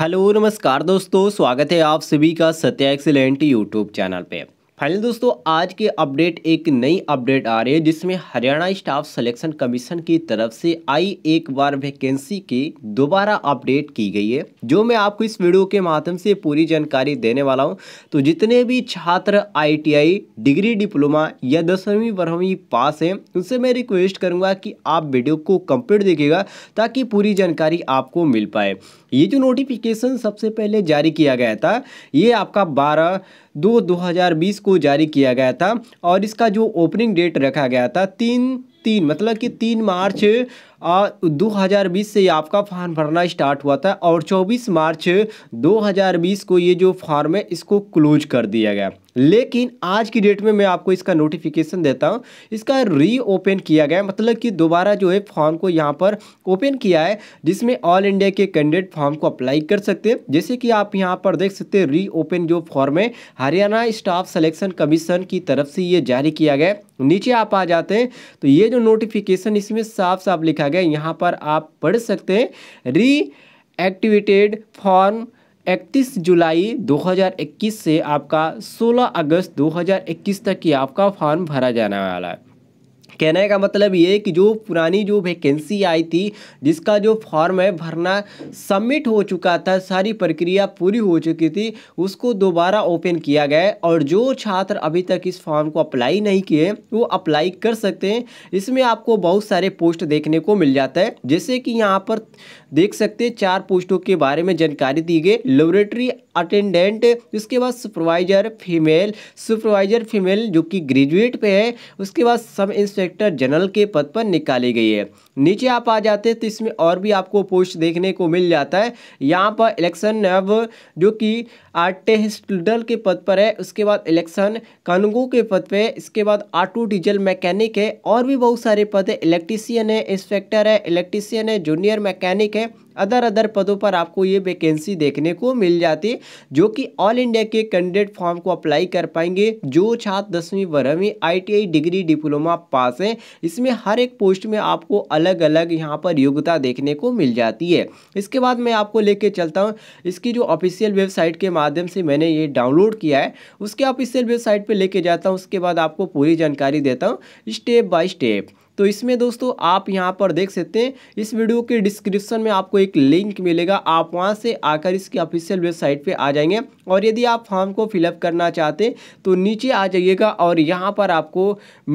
hello नमस्कार दोस्तों स्वागत है आप सभी का सत्या एक्सीलेंट यूट्यूब चैनल पे फाइनली दोस्तों आज के अपडेट एक नई अपडेट आ रही है जिसमें हरियाणा स्टाफ सिलेक्शन कमीशन की तरफ से आई एक बार वैकेंसी की दोबारा अपडेट की गई है जो मैं आपको इस वीडियो के माध्यम से पूरी जानकारी देने वाला हूं तो जितने भी छात्र आईटीआई डिग्री डिप्लोमा या दसवीं बारहवीं पास हैं उनसे मैं रिक्वेस्ट करूँगा कि आप वीडियो को कम्प्लीट देखेगा ताकि पूरी जानकारी आपको मिल पाए ये जो नोटिफिकेशन सबसे पहले जारी किया गया था ये आपका बारह दो दो को को जारी किया गया था और इसका जो ओपनिंग डेट रखा गया था तीन तीन मतलब कि तीन मार्च दो हज़ार बीस से आपका फॉर्म भरना स्टार्ट हुआ था और चौबीस मार्च दो हज़ार बीस को ये जो फॉर्म है इसको क्लोज कर दिया गया लेकिन आज की डेट में मैं आपको इसका नोटिफिकेशन देता हूँ इसका रीओपन किया गया मतलब कि दोबारा जो है फॉर्म को यहाँ पर ओपन किया है जिसमें ऑल इंडिया के कैंडिडेट फॉर्म को अप्लाई कर सकते हैं जैसे कि आप यहाँ पर देख सकते हैं रीओपन जो फॉर्म है हरियाणा स्टाफ सेलेक्शन कमीशन की तरफ से ये जारी किया गया नीचे आप आ जाते हैं तो ये जो नोटिफिकेशन इसमें साफ साफ लिखा गया यहाँ पर आप पढ़ सकते हैं री एक्टिवेटेड फॉर्म इकतीस जुलाई 2021 से आपका 16 अगस्त 2021 तक ये आपका फॉर्म भरा जाने वाला है कहने का मतलब ये कि जो पुरानी जो वैकेंसी आई थी जिसका जो फॉर्म है भरना सबमिट हो चुका था सारी प्रक्रिया पूरी हो चुकी थी उसको दोबारा ओपन किया गया है और जो छात्र अभी तक इस फॉर्म को अप्लाई नहीं किए वो अप्लाई कर सकते हैं इसमें आपको बहुत सारे पोस्ट देखने को मिल जाता है जैसे कि यहाँ पर देख सकते हैं चार पोस्टों के बारे में जानकारी दी गई लेबोरेटरी अटेंडेंट उसके बाद सुपरवाइजर फीमेल सुपरवाइजर फीमेल जो कि ग्रेजुएट पे है उसके बाद सब इंस्पेक्टर डायरेक्टर जनरल के पद पर निकाली गई है नीचे आप आ जाते हैं तो इसमें और भी आपको पोस्ट देखने को मिल जाता है यहाँ पर इलेक्शन जो कि आर्टेस्टल के पद पर है उसके बाद इलेक्शन कानगो के पद पर है इसके बाद ऑटो डीजल मैकेनिक है और भी बहुत सारे पद है इलेक्ट्रीसियन है इंस्पेक्टर है इलेक्ट्रीसियन है जूनियर मैकेनिक है अदर अदर पदों पर आपको ये वैकेंसी देखने को मिल जाती जो कि ऑल इंडिया के कैंडिडेट फॉर्म को अप्लाई कर पाएंगे जो छात्र दसवीं बारहवीं आईटीआई डिग्री डिप्लोमा पास हैं इसमें हर एक पोस्ट में आपको अलग अलग यहाँ पर योग्यता देखने को मिल जाती है इसके बाद मैं आपको लेके चलता हूँ इसकी जो ऑफिशियल वेबसाइट के माध्यम से मैंने ये डाउनलोड किया है उसके ऑफिशियल वेबसाइट पर लेके जाता हूँ उसके बाद आपको पूरी जानकारी देता हूँ स्टेप बाय स्टेप तो इसमें दोस्तों आप यहाँ पर देख सकते हैं इस वीडियो के डिस्क्रिप्शन में आपको एक लिंक मिलेगा आप वहाँ से आकर इसकी ऑफिशियल वेबसाइट पर आ जाएंगे और यदि आप फॉर्म को फिलअप करना चाहते तो नीचे आ जाइएगा और यहाँ पर आपको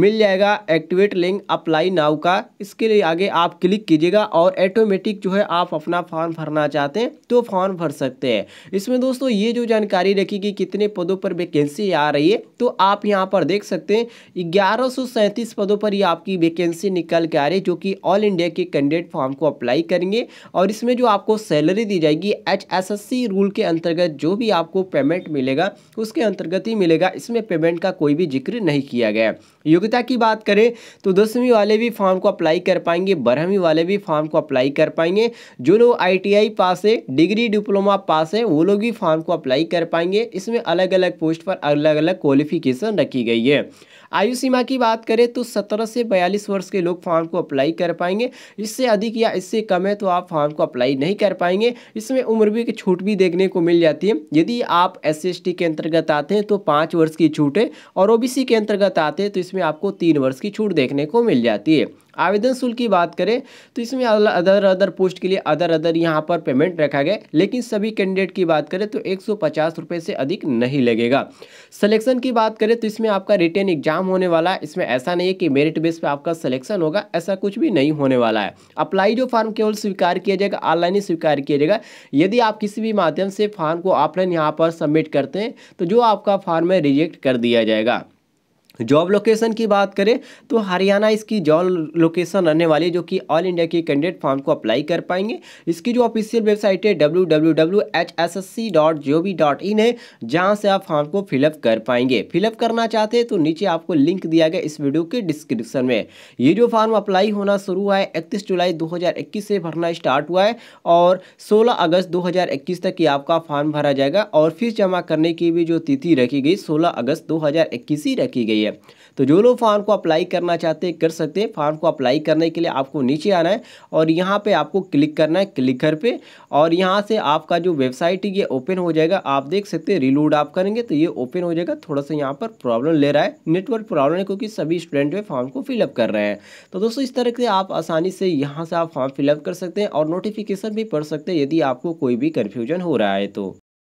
मिल जाएगा एक्टिवेट लिंक अप्लाई नाउ का इसके लिए आगे आप क्लिक कीजिएगा और ऑटोमेटिक जो है आप अपना फॉर्म भरना चाहते हैं तो फॉर्म भर सकते हैं इसमें दोस्तों ये जो जानकारी रखी कि कितने पदों पर वैकेंसी आ रही है तो आप यहाँ पर देख सकते हैं ग्यारह पदों पर ही आपकी वैकेंसी वैकेंसी निकल के आ रही है जो कि ऑल इंडिया के कैंडिडेट फॉर्म को अप्लाई करेंगे और इसमें जो आपको सैलरी दी जाएगी एच रूल के अंतर्गत जो भी आपको पेमेंट मिलेगा उसके अंतर्गत ही मिलेगा इसमें पेमेंट का कोई भी जिक्र नहीं किया गया योग्यता की बात करें तो दसवीं वाले भी फॉर्म को अप्लाई कर पाएंगे बारहवीं वाले भी फॉर्म को अप्लाई कर पाएंगे जो लोग आई पास है डिग्री डिप्लोमा पास है वो लोग भी फॉर्म को अप्लाई कर पाएंगे इसमें अलग अलग पोस्ट पर अलग अलग क्वालिफिकेशन रखी गई है आयु सीमा की बात करें तो सत्रह से बयालीस वर्ष के लोग फॉर्म को अप्लाई कर पाएंगे इससे अधिक या इससे कम है तो आप फॉर्म को अप्लाई नहीं कर पाएंगे इसमें उम्र भी की छूट भी देखने को मिल जाती है यदि आप एस के अंतर्गत आते हैं तो पाँच वर्ष की छूट है और ओ के अंतर्गत आते हैं तो इसमें आपको तीन वर्ष की छूट देखने को मिल जाती है आवेदन शुल्क की बात करें तो इसमें अदर अदर पोस्ट के लिए अदर अदर यहाँ पर पेमेंट रखा गया लेकिन सभी कैंडिडेट की बात करें तो एक रुपए से अधिक नहीं लगेगा सिलेक्शन की बात करें तो इसमें आपका रिटर्न एग्जाम होने वाला है इसमें ऐसा नहीं है कि मेरिट बेस पर आपका सिलेक्शन होगा ऐसा कुछ भी नहीं होने वाला है अप्लाई जो फॉर्म केवल स्वीकार किया जाएगा ऑनलाइन ही स्वीकार किया जाएगा यदि आप किसी भी माध्यम से फॉर्म को ऑफलाइन यहाँ पर सबमिट करते हैं तो जो आपका फॉर्म है रिजेक्ट कर दिया जाएगा जॉब लोकेशन की बात करें तो हरियाणा इसकी जॉब लोकेशन रहने वाली जो कि ऑल इंडिया के कैंडिडेट फॉर्म को अप्लाई कर पाएंगे इसकी जो ऑफिशियल वेबसाइट है इन है जहां से आप फॉर्म को फिलअप कर पाएंगे फिलअप करना चाहते हैं तो नीचे आपको लिंक दिया गया इस वीडियो के डिस्क्रिप्शन में ये जो फॉर्म अप्लाई होना शुरू हुआ है इकतीस जुलाई दो से भरना स्टार्ट हुआ है और सोलह अगस्त दो तक ये आपका फॉर्म भरा जाएगा और फीस जमा करने की भी जो तिथि रखी गई सोलह अगस्त दो ही रखी गई है है तो जो लोग फॉर्म को अप्लाई करना चाहते हैं कर सकते हैं फॉर्म को अप्लाई करने के लिए आपको नीचे आना है और यहाँ पे आपको क्लिक करना है क्लिक घर पे और यहाँ से आपका जो वेबसाइट है ये ओपन हो जाएगा आप देख सकते हैं रिलोड आप करेंगे तो ये ओपन हो जाएगा थोड़ा सा यहाँ पर प्रॉब्लम ले रहा है नेटवर्क प्रॉब्लम है क्योंकि सभी स्टूडेंट वे फॉर्म को फिलअप कर रहे हैं तो दोस्तों इस तरह से आप आसानी से यहाँ से आप फॉर्म फिलअप कर सकते हैं और नोटिफिकेशन भी पढ़ सकते हैं यदि आपको कोई भी कन्फ्यूजन हो रहा है तो